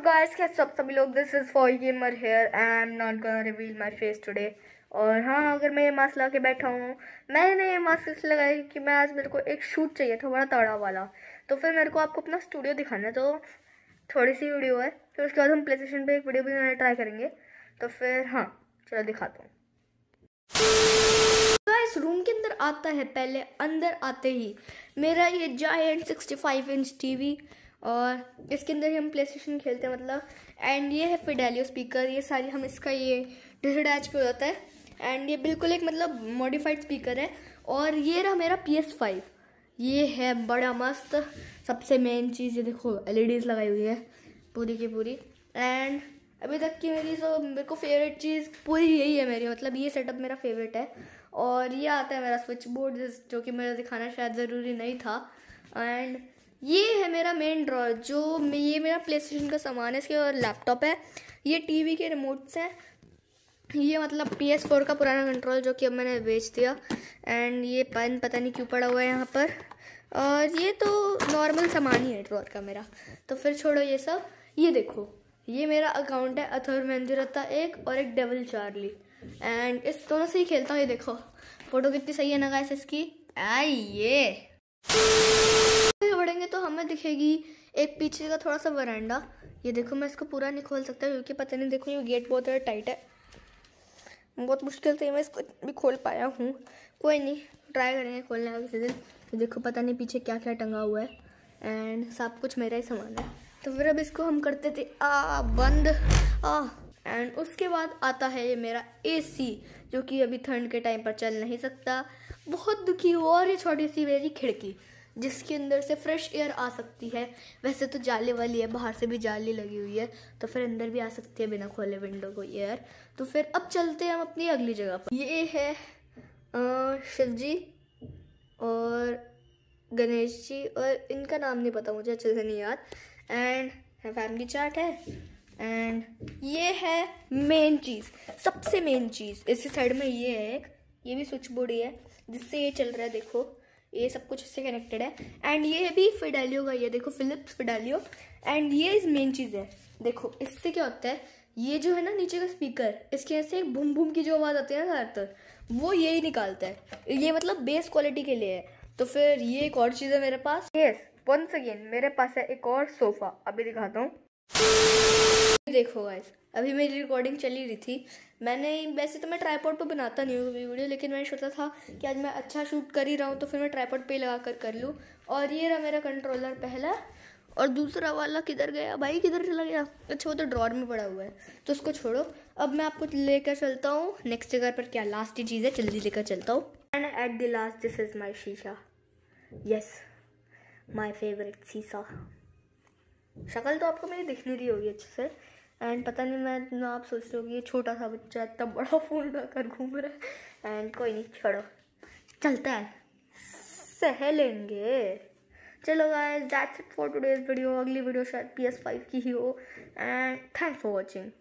up guys कैसे सभी लोग this is for gamer here I am not gonna reveal my face today और हाँ अगर मैं ये मास्क लगा के बैठा हूँ मैंने ये मास्क इसलिए लगाया कि मैं आज मेरे को एक शूट चाहिए था बड़ा तड़ा वाला तो फिर मेरे को आपको अपना स्टूडियो दिखाना तो थोड़ी सी वीडियो है फिर उसके बाद हम प्ले स्टेशन पर एक वीडियो भी ट्राई करेंगे तो फिर हाँ चलो दिखाता हूँ इस रूम के अंदर आता है पहले अंदर आते ही मेरा ये giant sixty five inch TV और इसके अंदर ही हम प्ले स्टेशन खेलते हैं मतलब एंड ये है फिडेलियो स्पीकर ये सारी हम इसका ये डिसडैच पे हो जाता है एंड ये बिल्कुल एक मतलब मॉडिफाइड स्पीकर है और ये रहा मेरा पी एस फाइव ये है बड़ा मस्त सबसे मेन चीज़ ये देखो एल ई डीज लगाई हुई है पूरी की पूरी एंड अभी तक की मेरी सो तो मेरे को फेवरेट चीज़ पूरी यही है मेरी मतलब ये सेटअप मेरा फेवरेट है और ये आता है मेरा स्विच बोर्ड जो कि मेरा दिखाना शायद ज़रूरी नहीं था एंड ये है मेरा मेन ड्रॉ जो ये मेरा प्ले स्टेशन का सामान है इसके और लैपटॉप है ये वी के रिमोट्स हैं ये मतलब पी एस फोर का पुराना कंट्रोल जो कि अब मैंने बेच दिया एंड ये पेन पता नहीं क्यों पड़ा हुआ है यहाँ पर और ये तो नॉर्मल सामान ही है ड्रॉर का मेरा तो फिर छोड़ो ये सब ये देखो ये मेरा अकाउंट है अथर मेहंदी रत्ता एक और एक डबल चार्ली एंड इस दोनों से ही खेलता हूँ ये देखो फोटो कितनी सही है ना गाइस इसकी आइए बढ़ेंगे तो हमें दिखेगी एक पीछे का थोड़ा सा वरांडा ये देखो मैं इसको पूरा नहीं खोल सकता क्योंकि पता नहीं देखो ये गेट बहुत ज़्यादा टाइट है बहुत मुश्किल से मैं इसको भी खोल पाया हूँ कोई नहीं ट्राई करेंगे खोलने का किसी दिन देखो पता नहीं पीछे क्या क्या टंगा हुआ है एंड सब कुछ मेरा ही सामान है तो फिर अब इसको हम करते थे आ बंद आ एंड उसके बाद आता है ये मेरा एसी जो कि अभी ठंड के टाइम पर चल नहीं सकता बहुत दुखी हुआ और ये छोटी सी मेरी खिड़की जिसके अंदर से फ्रेश एयर आ सकती है वैसे तो जाली वाली है बाहर से भी जाली लगी हुई है तो फिर अंदर भी आ सकती है बिना खोले विंडो को एयर तो फिर अब चलते हैं हम अपनी अगली जगह पर ये है शिव जी और गणेश जी और इनका नाम नहीं पता मुझे अच्छे से नहीं याद एंड फैमिली चार्ट है एंड ये है मेन चीज़ सबसे मेन चीज़ इसी साइड में ये है एक ये भी स्विच बोर्ड ही है जिससे ये चल रहा है देखो ये सब कुछ इससे कनेक्टेड है एंड ये भी फिडालियो का ये देखो फिलिप्स फिडालियो एंड ये इस मेन चीज़ है देखो इससे क्या होता है ये जो है ना नीचे का स्पीकर इसके ऐसे से एक भूम भूम की जो आवाज़ आती है ना ज़्यादातर वो यही निकालता है ये मतलब बेस क्वालिटी के लिए है तो फिर ये एक और चीज़ है मेरे पास यस yes. वंस अगेन मेरे पास है एक और सोफ़ा अभी दिखाता हूँ देखो गाइस अभी मेरी रिकॉर्डिंग चली रही थी मैंने वैसे तो मैं ट्राईपोर्ट तो पे बनाता नहीं हूँ वीडियो लेकिन मैंने सोचा था कि आज मैं अच्छा शूट कर ही रहा हूँ तो फिर मैं ट्राईपोर्ट पे लगा कर कर लूँ और ये रहा मेरा कंट्रोलर पहला और दूसरा वाला किधर गया भाई किधर चला गया अच्छा वो तो ड्रॉर में पड़ा हुआ है तो उसको छोड़ो अब मैं आपको लेकर चलता हूँ नेक्स्ट जगह पर क्या लास्ट चीज़ है जल्दी लेकर चलता हूँ and at the last this is my शीशा यस माई फेवरेट सीसा शक्ल तो आपको मेरी दिखनी दी रही होगी अच्छे से एंड पता नहीं मैं ना आप सोच रहे हो कि ये छोटा सा बच्चा इतना बड़ा फ़ोन कर घूम रहा है एंड कोई नहीं छोड़ो चलते हैं सह लेंगे चलो guys that's it for today's video अगली वीडियो शायद पी एस फाइव की ही हो एंड थैंक्स फॉर वॉचिंग